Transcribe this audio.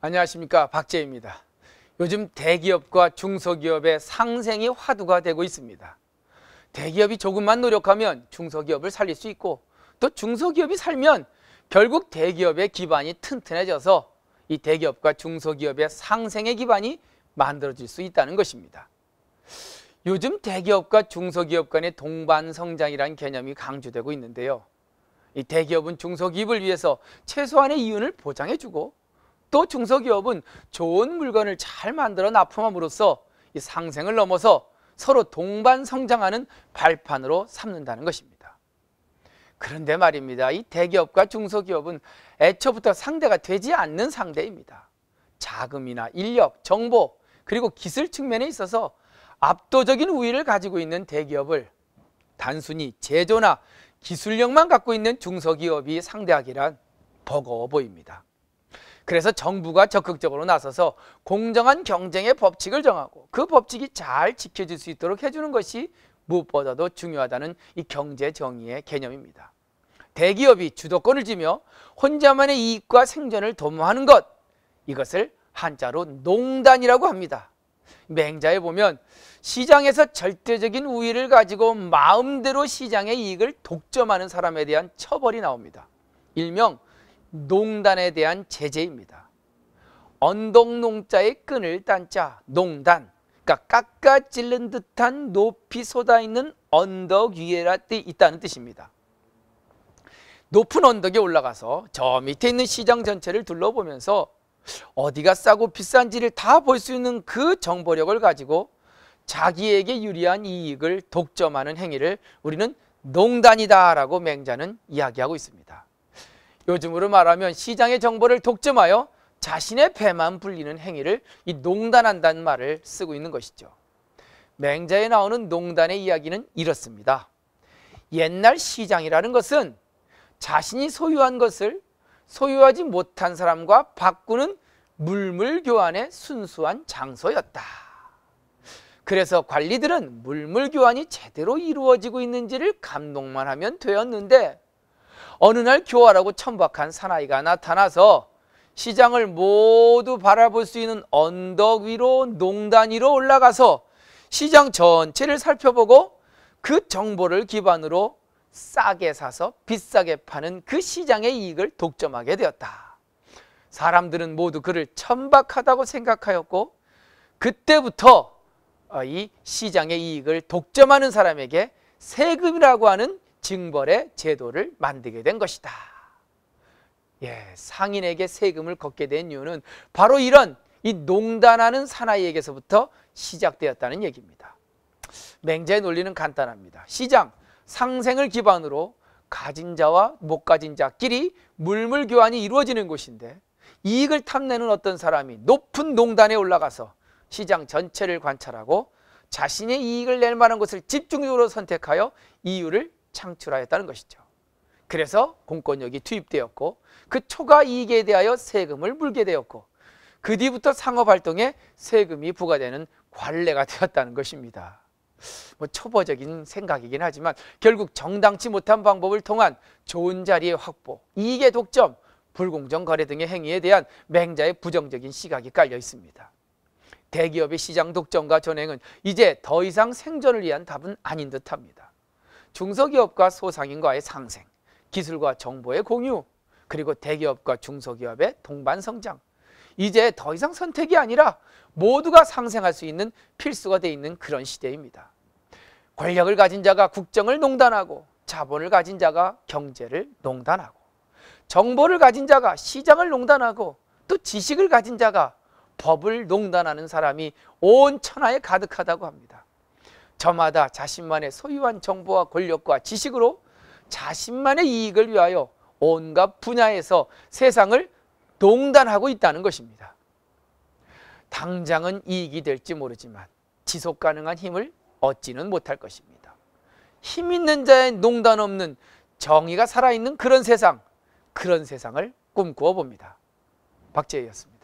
안녕하십니까 박재입니다. 요즘 대기업과 중소기업의 상생이 화두가 되고 있습니다. 대기업이 조금만 노력하면 중소기업을 살릴 수 있고 또 중소기업이 살면 결국 대기업의 기반이 튼튼해져서 이 대기업과 중소기업의 상생의 기반이 만들어질 수 있다는 것입니다. 요즘 대기업과 중소기업 간의 동반성장이란 개념이 강조되고 있는데요. 이 대기업은 중소기업을 위해서 최소한의 이윤을 보장해주고 또 중소기업은 좋은 물건을 잘 만들어 납품함으로써 이 상생을 넘어서 서로 동반 성장하는 발판으로 삼는다는 것입니다. 그런데 말입니다. 이 대기업과 중소기업은 애초부터 상대가 되지 않는 상대입니다. 자금이나 인력, 정보, 그리고 기술 측면에 있어서 압도적인 우위를 가지고 있는 대기업을 단순히 제조나 기술력만 갖고 있는 중소기업이 상대하기란 버거워 보입니다. 그래서 정부가 적극적으로 나서서 공정한 경쟁의 법칙을 정하고 그 법칙이 잘 지켜질 수 있도록 해주는 것이 무엇보다도 중요하다는 이 경제 정의의 개념입니다. 대기업이 주도권을 지며 혼자만의 이익과 생존을 도모하는 것 이것을 한자로 농단이라고 합니다. 맹자에 보면 시장에서 절대적인 우위를 가지고 마음대로 시장의 이익을 독점하는 사람에 대한 처벌이 나옵니다. 일명 농단에 대한 제재입니다. 언덕농자의 끈을 단자 농단 그러니까 깎아 찔른 듯한 높이 솟아 있는 언덕 위에 있다는 뜻입니다. 높은 언덕에 올라가서 저 밑에 있는 시장 전체를 둘러보면서 어디가 싸고 비싼지를 다 볼 수 있는 그 정보력을 가지고 자기에게 유리한 이익을 독점하는 행위를 우리는 농단이다라고 맹자는 이야기하고 있습니다. 요즘으로 말하면 시장의 정보를 독점하여 자신의 배만 불리는 행위를 이 농단한다는 말을 쓰고 있는 것이죠. 맹자에 나오는 농단의 이야기는 이렇습니다. 옛날 시장이라는 것은 자신이 소유한 것을 소유하지 못한 사람과 바꾸는 물물교환의 순수한 장소였다. 그래서 관리들은 물물교환이 제대로 이루어지고 있는지를 감독만 하면 되었는데 어느 날 교활하고 천박한 사나이가 나타나서 시장을 모두 바라볼 수 있는 언덕 위로 농단 위로 올라가서 시장 전체를 살펴보고 그 정보를 기반으로 싸게 사서 비싸게 파는 그 시장의 이익을 독점하게 되었다. 사람들은 모두 그를 천박하다고 생각하였고 그때부터 이 시장의 이익을 독점하는 사람에게 세금이라고 하는 징벌의 제도를 만들게 된 것이다. 예, 상인에게 세금을 걷게 된 이유는 바로 이런 이 농단하는 사나이에게서부터 시작되었다는 얘기입니다. 맹자의 논리는 간단합니다. 시장, 상생을 기반으로 가진 자와 못 가진 자끼리 물물 교환이 이루어지는 곳인데 이익을 탐내는 어떤 사람이 높은 농단에 올라가서 시장 전체를 관찰하고 자신의 이익을 낼 만한 것을 집중적으로 선택하여 이유를 창출하였다는 것이죠. 그래서 공권력이 투입되었고 그 초과 이익에 대하여 세금을 물게 되었고 그 뒤부터 상업활동에 세금이 부과되는 관례가 되었다는 것입니다. 뭐 초보적인 생각이긴 하지만 결국 정당치 못한 방법을 통한 좋은 자리의 확보, 이익의 독점, 불공정 거래 등의 행위에 대한 맹자의 부정적인 시각이 깔려 있습니다. 대기업의 시장 독점과 전횡은 이제 더 이상 생존을 위한 답은 아닌 듯합니다. 중소기업과 소상인과의 상생, 기술과 정보의 공유, 그리고 대기업과 중소기업의 동반 성장. 이제 더 이상 선택이 아니라 모두가 상생할 수 있는 필수가 되어 있는 그런 시대입니다. 권력을 가진 자가 국정을 농단하고 자본을 가진 자가 경제를 농단하고 정보를 가진 자가 시장을 농단하고 또 지식을 가진 자가 법을 농단하는 사람이 온 천하에 가득하다고 합니다. 저마다 자신만의 소유한 정보와 권력과 지식으로 자신만의 이익을 위하여 온갖 분야에서 세상을 동단하고 있다는 것입니다. 당장은 이익이 될지 모르지만 지속 가능한 힘을 얻지는 못할 것입니다. 힘 있는 자의 농단 없는 정의가 살아있는 그런 세상, 그런 세상을 꿈꾸어 봅니다. 박재희였습니다.